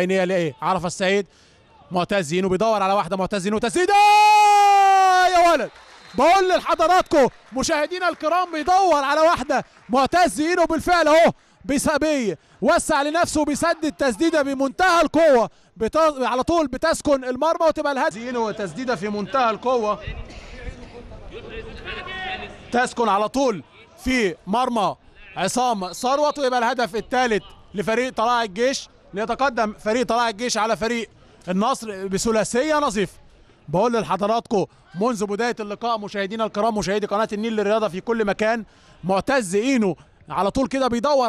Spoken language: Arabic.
عينيه لايه عرف السيد معتز زينو بيدور على واحده معتز زينو تسديده يا ولد بقول لحضراتكم مشاهدينا الكرام بيدور على واحده معتز زينو بالفعل اهو بيسابي وسع لنفسه وبيسدد تسديده بمنتهى القوه بتز... على طول بتسكن المرمى وتبقى الهدف زينو تسديده في منتهى القوه تسكن على طول في مرمى عصام ثروت ويبقى الهدف الثالث لفريق طلائع الجيش ليتقدم فريق طلائع الجيش على فريق النصر بثلاثيه نظيفه بقول لحضراتكم منذ بدايه اللقاء مشاهدينا الكرام مشاهدي قناه النيل للرياضه في كل مكان معتز اينو على طول كده بيدور